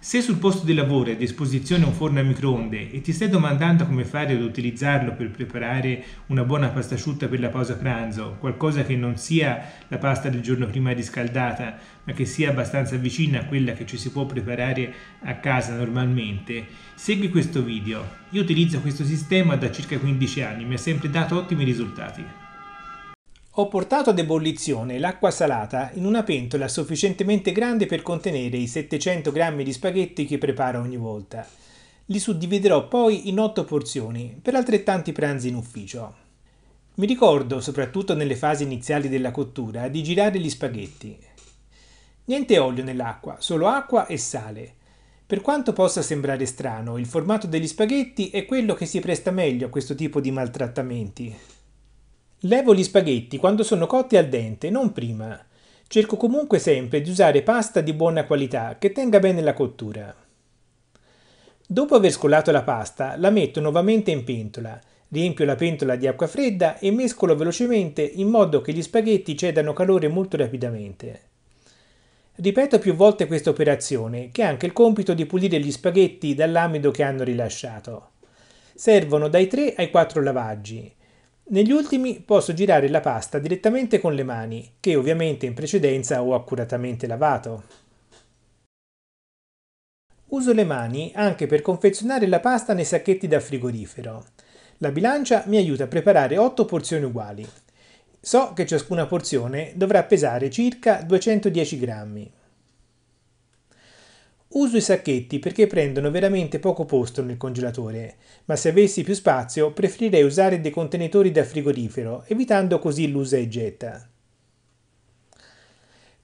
Se sul posto di lavoro è a disposizione un forno a microonde e ti stai domandando come fare ad utilizzarlo per preparare una buona pasta asciutta per la pausa pranzo, qualcosa che non sia la pasta del giorno prima riscaldata, ma che sia abbastanza vicina a quella che ci si può preparare a casa normalmente, segui questo video. Io utilizzo questo sistema da circa 15 anni, e mi ha sempre dato ottimi risultati. Ho portato ad ebollizione l'acqua salata in una pentola sufficientemente grande per contenere i 700 g di spaghetti che preparo ogni volta. Li suddividerò poi in 8 porzioni per altrettanti pranzi in ufficio. Mi ricordo, soprattutto nelle fasi iniziali della cottura, di girare gli spaghetti. Niente olio nell'acqua, solo acqua e sale. Per quanto possa sembrare strano, il formato degli spaghetti è quello che si presta meglio a questo tipo di maltrattamenti. Levo gli spaghetti quando sono cotti al dente, non prima. Cerco comunque sempre di usare pasta di buona qualità che tenga bene la cottura. Dopo aver scolato la pasta, la metto nuovamente in pentola, riempio la pentola di acqua fredda e mescolo velocemente in modo che gli spaghetti cedano calore molto rapidamente. Ripeto più volte questa operazione, che ha anche il compito di pulire gli spaghetti dall'amido che hanno rilasciato. Servono dai 3 ai 4 lavaggi. Negli ultimi posso girare la pasta direttamente con le mani, che ovviamente in precedenza ho accuratamente lavato. Uso le mani anche per confezionare la pasta nei sacchetti da frigorifero. La bilancia mi aiuta a preparare 8 porzioni uguali. So che ciascuna porzione dovrà pesare circa 210 grammi. Uso i sacchetti perché prendono veramente poco posto nel congelatore, ma se avessi più spazio preferirei usare dei contenitori da frigorifero, evitando così l'usa e getta.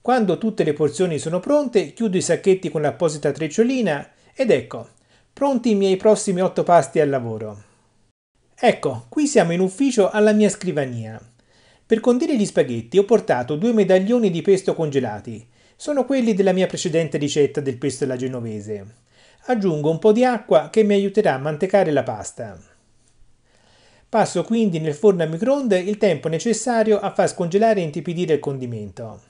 Quando tutte le porzioni sono pronte, chiudo i sacchetti con l'apposita trecciolina ed ecco, pronti i miei prossimi 8 pasti al lavoro. Ecco, qui siamo in ufficio alla mia scrivania. Per condire gli spaghetti ho portato due medaglioni di pesto congelati, sono quelli della mia precedente ricetta del pesto alla genovese. Aggiungo un po' di acqua che mi aiuterà a mantecare la pasta. Passo quindi nel forno a microonde il tempo necessario a far scongelare e intipidire il condimento.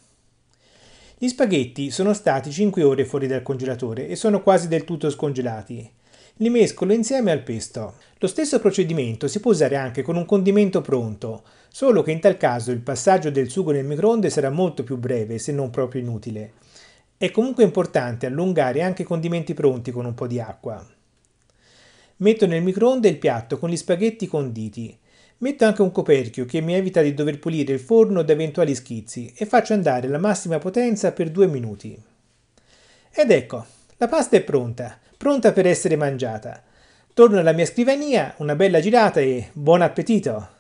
Gli spaghetti sono stati 5 ore fuori dal congelatore e sono quasi del tutto scongelati. Li mescolo insieme al pesto. Lo stesso procedimento si può usare anche con un condimento pronto, solo che in tal caso il passaggio del sugo nel microonde sarà molto più breve, se non proprio inutile. È comunque importante allungare anche i condimenti pronti con un po' di acqua. Metto nel microonde il piatto con gli spaghetti conditi. Metto anche un coperchio che mi evita di dover pulire il forno da eventuali schizzi e faccio andare alla massima potenza per due minuti. Ed ecco, la pasta è pronta pronta per essere mangiata. Torno alla mia scrivania, una bella girata e buon appetito!